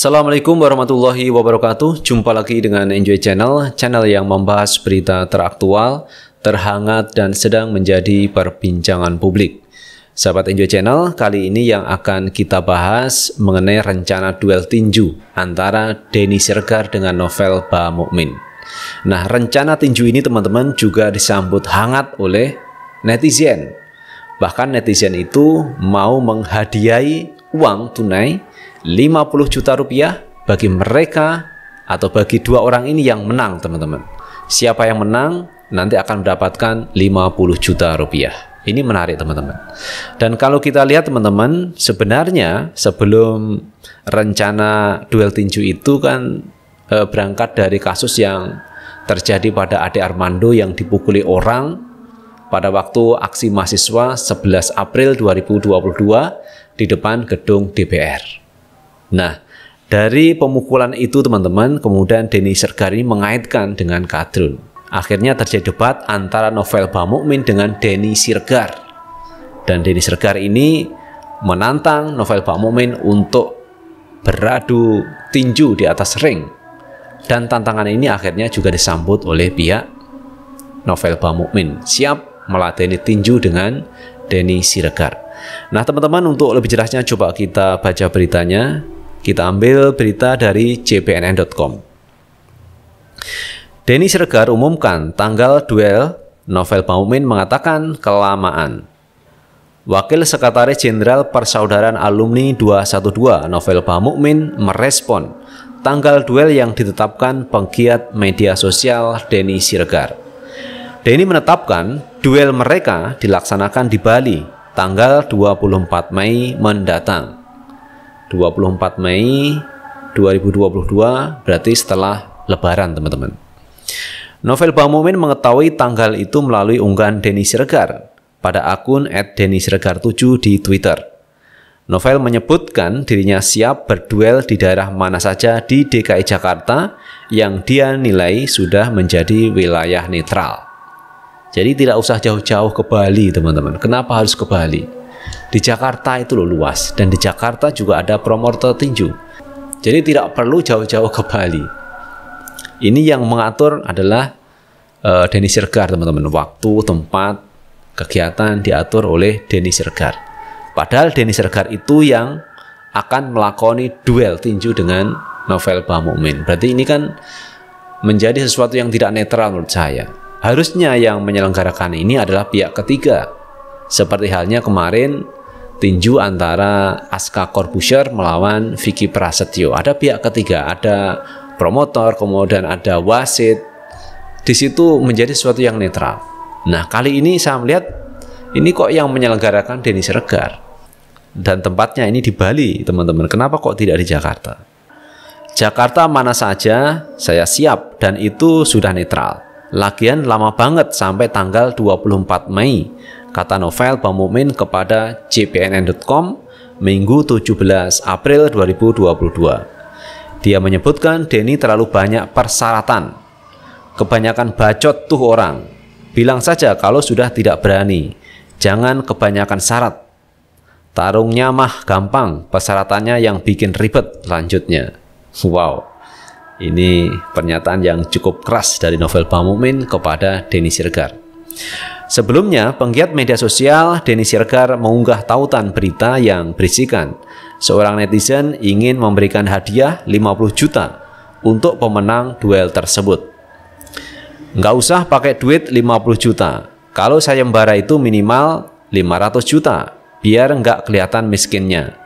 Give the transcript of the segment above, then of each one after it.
Assalamualaikum warahmatullahi wabarakatuh. Jumpa lagi dengan Enjoy Channel, channel yang membahas berita teraktual, terhangat, dan sedang menjadi perbincangan publik. Sahabat Enjoy Channel, kali ini yang akan kita bahas mengenai rencana duel tinju antara Denny Sirgar dengan novel Ba Mukmin. Nah, rencana tinju ini teman-teman juga disambut hangat oleh netizen. Bahkan netizen itu mau menghadiahi uang tunai 50 juta rupiah bagi mereka atau bagi dua orang ini yang menang teman-teman siapa yang menang nanti akan mendapatkan 50 juta rupiah ini menarik teman-teman dan kalau kita lihat teman-teman sebenarnya sebelum rencana duel tinju itu kan e, berangkat dari kasus yang terjadi pada Ade Armando yang dipukuli orang pada waktu aksi mahasiswa 11 April 2022 di depan gedung DPR. Nah, dari pemukulan itu teman-teman, kemudian Denny Sergari mengaitkan dengan Kadrun. Akhirnya terjadi debat antara Novel Bamukmin dengan Denny Sirgar. Dan Denny Sergar ini menantang Novel Bamukmin untuk beradu tinju di atas ring. Dan tantangan ini akhirnya juga disambut oleh pihak Novel Bamukmin. Siap melatih tinju dengan Denny Siregar. Nah, teman-teman untuk lebih jelasnya coba kita baca beritanya. Kita ambil berita dari cpnn.com Denny Siregar umumkan tanggal duel Novel Baumin mengatakan kelamaan. Wakil Sekretaris Jenderal Persaudaraan Alumni 212 Novel Bamukmin merespon tanggal duel yang ditetapkan penggiat media sosial Denny Siregar. Denny menetapkan duel mereka dilaksanakan di Bali tanggal 24 Mei mendatang. 24 Mei 2022 berarti setelah lebaran teman-teman. Novel Momin mengetahui tanggal itu melalui unggahan Denny Siregar pada akun at 7 di Twitter. Novel menyebutkan dirinya siap berduel di daerah mana saja di DKI Jakarta yang dia nilai sudah menjadi wilayah netral. Jadi tidak usah jauh-jauh ke Bali, teman-teman. Kenapa harus ke Bali? Di Jakarta itu loh luas dan di Jakarta juga ada promotor tinju. Jadi tidak perlu jauh-jauh ke Bali. Ini yang mengatur adalah uh, Denny Sergar, teman-teman. Waktu, tempat, kegiatan diatur oleh Denny Sergar. Padahal Denny Sergar itu yang akan melakoni duel tinju dengan Novel Bamumin. Berarti ini kan menjadi sesuatu yang tidak netral menurut saya Harusnya yang menyelenggarakan ini adalah pihak ketiga. Seperti halnya kemarin tinju antara Aska Corbusier melawan Vicky Prasetyo. Ada pihak ketiga, ada promotor, kemudian ada wasit. Di situ menjadi sesuatu yang netral. Nah, kali ini saya melihat ini kok yang menyelenggarakan Denis Regar. Dan tempatnya ini di Bali, teman-teman. Kenapa kok tidak di Jakarta? Jakarta mana saja saya siap dan itu sudah netral. Lagian lama banget sampai tanggal 24 Mei, kata Novel Bamumin kepada jpnn.com Minggu 17 April 2022. Dia menyebutkan Denny terlalu banyak persyaratan. Kebanyakan bacot tuh orang. Bilang saja kalau sudah tidak berani. Jangan kebanyakan syarat. Tarungnya mah gampang, persyaratannya yang bikin ribet lanjutnya. Wow. Ini pernyataan yang cukup keras dari novel Pamumin kepada Denny Sirgar. Sebelumnya, penggiat media sosial Denny Sirgar mengunggah tautan berita yang berisikan seorang netizen ingin memberikan hadiah 50 juta untuk pemenang duel tersebut. Nggak usah pakai duit 50 juta. Kalau saya sayembara itu minimal 500 juta, biar nggak kelihatan miskinnya.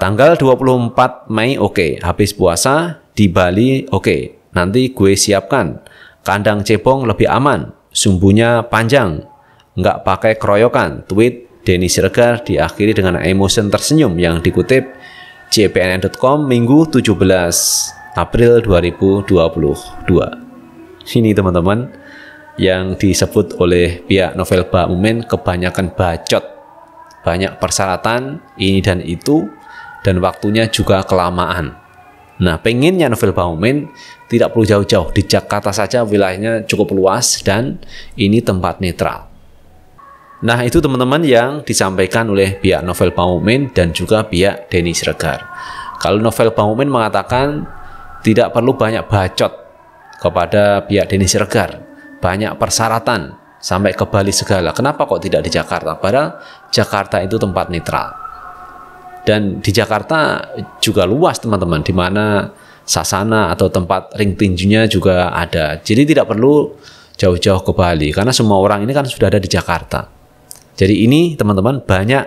Tanggal 24 Mei oke, okay. habis puasa di Bali, oke, okay, nanti gue siapkan. Kandang cebong lebih aman, sumbunya panjang, nggak pakai keroyokan. Tweet Denny Siregar diakhiri dengan emotion tersenyum yang dikutip cpnn.com Minggu 17 April 2022. Sini teman-teman, yang disebut oleh pihak novel Mumen kebanyakan bacot banyak persyaratan ini dan itu dan waktunya juga kelamaan Nah, pengennya novel Baumen tidak perlu jauh-jauh. Di Jakarta saja wilayahnya cukup luas dan ini tempat netral. Nah, itu teman-teman yang disampaikan oleh pihak novel Baumen dan juga pihak Denis Siregar. Kalau novel Baumen mengatakan tidak perlu banyak bacot kepada pihak Denis Siregar. Banyak persyaratan sampai ke Bali segala. Kenapa kok tidak di Jakarta? Padahal Jakarta itu tempat netral. Dan di Jakarta juga luas teman-teman, di mana sasana atau tempat ring tinjunya juga ada. Jadi tidak perlu jauh-jauh ke Bali karena semua orang ini kan sudah ada di Jakarta. Jadi ini teman-teman banyak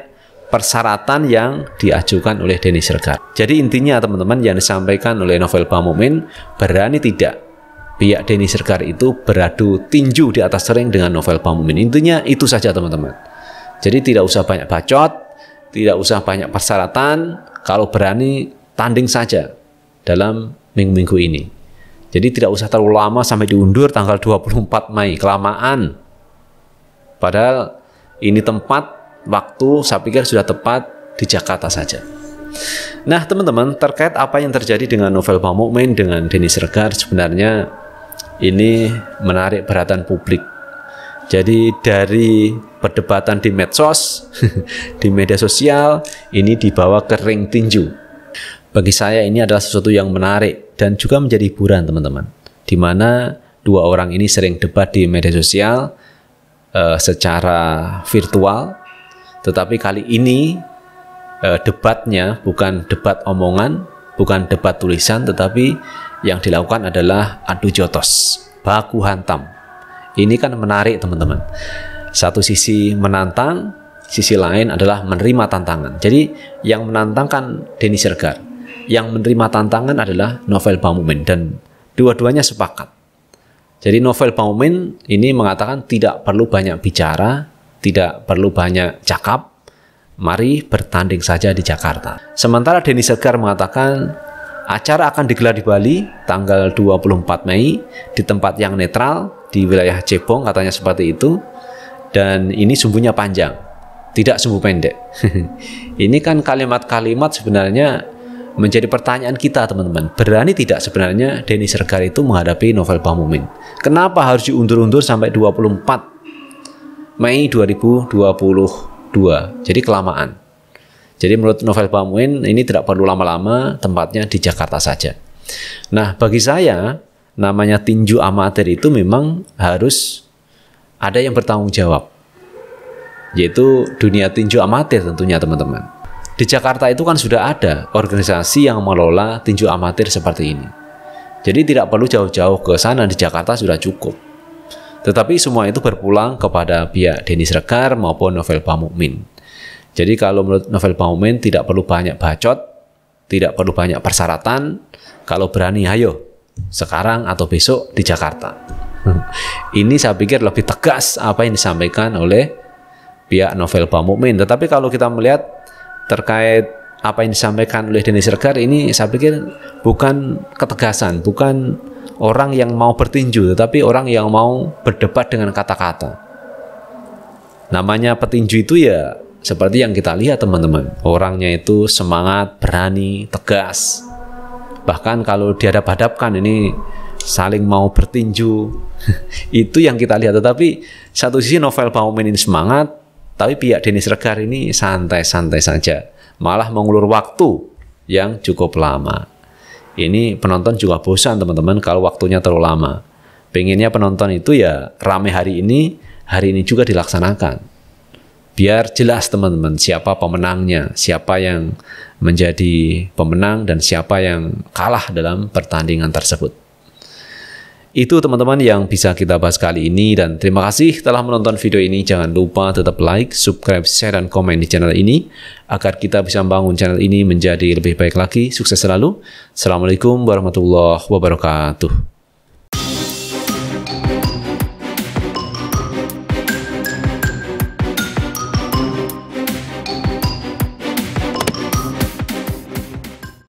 persyaratan yang diajukan oleh Denny Sergar. Jadi intinya teman-teman yang disampaikan oleh novel Pamumin berani tidak pihak Denny Sergar itu beradu tinju di atas sering dengan novel Pamumin. Intinya itu saja teman-teman. Jadi tidak usah banyak bacot, tidak usah banyak persyaratan, kalau berani tanding saja dalam minggu-minggu ini. Jadi tidak usah terlalu lama sampai diundur tanggal 24 Mei, kelamaan. Padahal ini tempat, waktu saya pikir sudah tepat di Jakarta saja. Nah teman-teman, terkait apa yang terjadi dengan novel Pak Mukmin dengan Denis Regar sebenarnya ini menarik perhatian publik jadi dari perdebatan di medsos, di media sosial, ini dibawa ke ring tinju. Bagi saya ini adalah sesuatu yang menarik dan juga menjadi hiburan teman-teman. Di mana dua orang ini sering debat di media sosial uh, secara virtual, tetapi kali ini uh, debatnya bukan debat omongan, bukan debat tulisan, tetapi yang dilakukan adalah adu jotos, baku hantam ini kan menarik teman-teman. Satu sisi menantang, sisi lain adalah menerima tantangan. Jadi yang menantangkan kan Denny Sergar. Yang menerima tantangan adalah Novel Bauman dan dua-duanya sepakat. Jadi Novel Bauman ini mengatakan tidak perlu banyak bicara, tidak perlu banyak cakap, mari bertanding saja di Jakarta. Sementara Denis Sergar mengatakan acara akan digelar di Bali tanggal 24 Mei di tempat yang netral di wilayah Cebong katanya seperti itu dan ini sumbunya panjang tidak sumbu pendek ini kan kalimat-kalimat sebenarnya menjadi pertanyaan kita teman-teman berani tidak sebenarnya Denis Sergar itu menghadapi novel Bamumin kenapa harus diundur-undur sampai 24 Mei 2022 jadi kelamaan jadi menurut novel Pamumin ini tidak perlu lama-lama tempatnya di Jakarta saja nah bagi saya namanya tinju amatir itu memang harus ada yang bertanggung jawab. Yaitu dunia tinju amatir tentunya teman-teman. Di Jakarta itu kan sudah ada organisasi yang mengelola tinju amatir seperti ini. Jadi tidak perlu jauh-jauh ke sana di Jakarta sudah cukup. Tetapi semua itu berpulang kepada pihak Denis Regar maupun Novel Pamukmin. Jadi kalau menurut Novel Pamukmin tidak perlu banyak bacot, tidak perlu banyak persyaratan. Kalau berani, ayo sekarang atau besok di Jakarta. Hmm. Ini saya pikir lebih tegas apa yang disampaikan oleh pihak novel Bamukmin. Tetapi kalau kita melihat terkait apa yang disampaikan oleh Denis Regar ini saya pikir bukan ketegasan, bukan orang yang mau bertinju, tetapi orang yang mau berdebat dengan kata-kata. Namanya petinju itu ya seperti yang kita lihat teman-teman. Orangnya itu semangat, berani, tegas, bahkan kalau dihadap-hadapkan ini saling mau bertinju itu yang kita lihat tetapi satu sisi novel Baumin ini semangat tapi pihak Denis Regar ini santai-santai saja malah mengulur waktu yang cukup lama ini penonton juga bosan teman-teman kalau waktunya terlalu lama pengennya penonton itu ya rame hari ini hari ini juga dilaksanakan biar jelas teman-teman siapa pemenangnya, siapa yang menjadi pemenang dan siapa yang kalah dalam pertandingan tersebut. Itu teman-teman yang bisa kita bahas kali ini dan terima kasih telah menonton video ini. Jangan lupa tetap like, subscribe, share, dan komen di channel ini agar kita bisa membangun channel ini menjadi lebih baik lagi. Sukses selalu. Assalamualaikum warahmatullahi wabarakatuh.